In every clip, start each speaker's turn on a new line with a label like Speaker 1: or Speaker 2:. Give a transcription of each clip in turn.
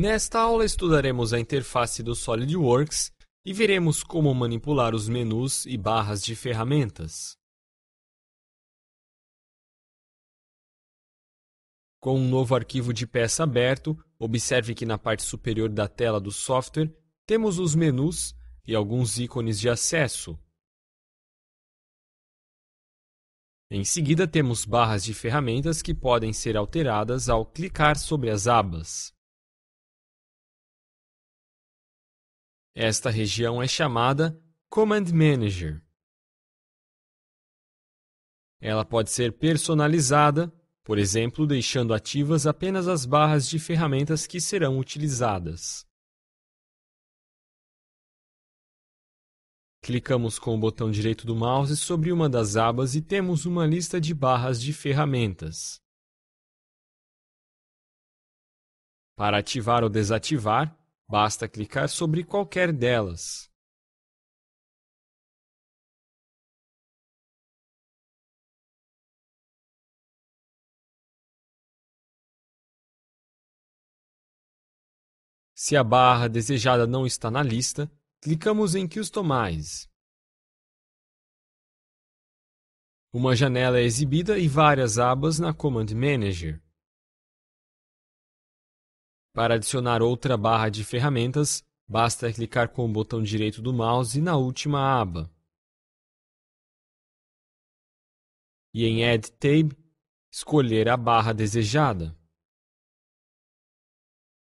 Speaker 1: Nesta aula estudaremos a interface do SolidWorks e veremos como
Speaker 2: manipular os menus e barras de ferramentas. Com um novo arquivo de peça aberto, observe
Speaker 1: que na parte superior da tela do software temos os menus e alguns ícones de acesso. Em seguida, temos barras de ferramentas que podem ser alteradas ao clicar sobre as abas.
Speaker 2: Esta região é chamada Command Manager. Ela pode ser
Speaker 1: personalizada, por exemplo, deixando ativas apenas as barras de ferramentas que serão utilizadas. Clicamos com o botão direito do mouse sobre uma das abas e temos uma lista de barras
Speaker 2: de ferramentas. Para ativar ou desativar, Basta clicar sobre qualquer delas. Se a barra desejada não está na lista, clicamos em Customize. Uma janela é exibida e várias abas na Command Manager. Para
Speaker 1: adicionar outra barra de ferramentas, basta clicar com o botão direito do mouse na
Speaker 2: última aba. E em Add Tab, escolher a barra desejada.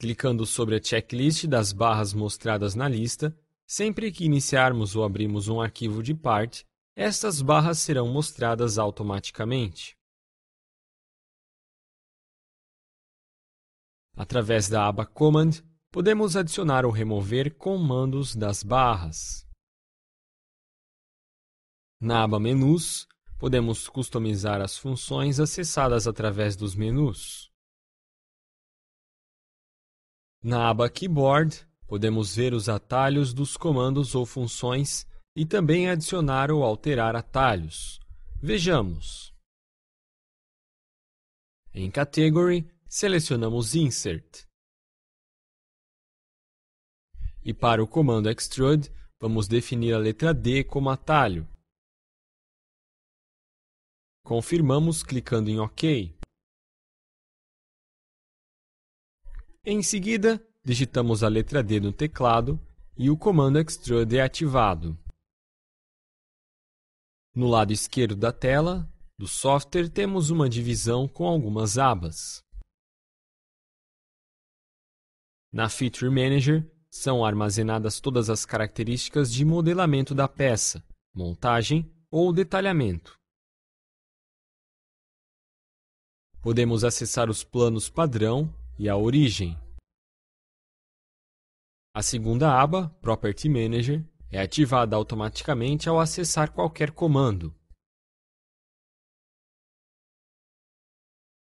Speaker 1: Clicando sobre a checklist das barras mostradas na lista, sempre que iniciarmos ou
Speaker 2: abrimos um arquivo de parte, estas barras serão mostradas automaticamente. Através da aba Command, podemos adicionar ou remover comandos das barras. Na aba Menus, podemos customizar as funções acessadas através dos menus.
Speaker 1: Na aba Keyboard, podemos ver os atalhos dos comandos ou funções e também adicionar ou alterar atalhos. Vejamos.
Speaker 2: Em Category, Selecionamos Insert. E para o comando Extrude, vamos definir a letra D como atalho. Confirmamos clicando em OK. Em
Speaker 1: seguida, digitamos a letra D no teclado e o comando Extrude é ativado.
Speaker 2: No lado esquerdo da tela, do software, temos uma divisão com algumas abas.
Speaker 1: Na Feature Manager, são armazenadas todas as características de modelamento da peça, montagem ou detalhamento. Podemos acessar os planos padrão e a origem.
Speaker 2: A segunda aba, Property Manager, é ativada automaticamente ao acessar qualquer comando.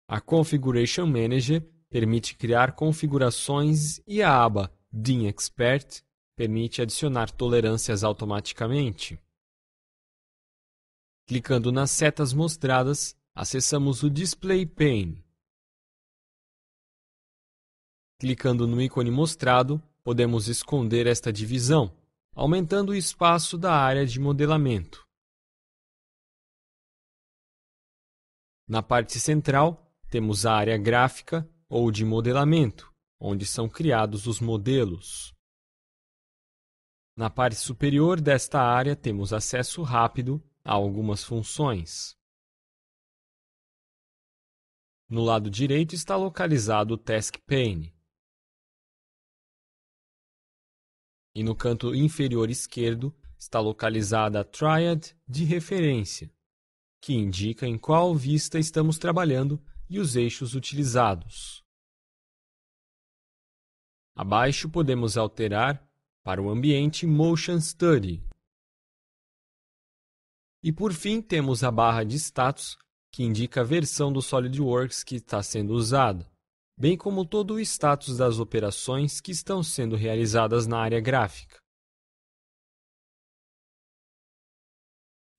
Speaker 1: A Configuration Manager permite criar configurações e a aba Din Expert permite adicionar tolerâncias automaticamente.
Speaker 2: Clicando nas setas mostradas, acessamos o Display Pane. Clicando
Speaker 1: no ícone mostrado, podemos esconder esta divisão, aumentando o espaço da área de modelamento. Na parte central, temos a área gráfica ou de modelamento, onde são criados os modelos. Na parte superior desta área temos acesso rápido a algumas funções.
Speaker 2: No lado direito está localizado o Task Pane. E no canto inferior esquerdo está
Speaker 1: localizada a Triad de referência, que indica em qual vista estamos trabalhando e os eixos utilizados. Abaixo podemos alterar para o ambiente Motion Study. E por fim, temos a barra de status, que indica a versão do SolidWorks que está sendo usada, bem como todo o status das operações que estão sendo realizadas na área gráfica.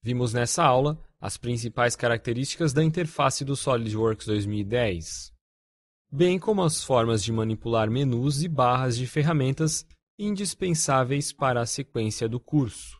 Speaker 1: Vimos nessa aula as principais características da interface do SolidWorks 2010, bem como as formas de manipular menus
Speaker 2: e barras de ferramentas indispensáveis para a sequência do curso.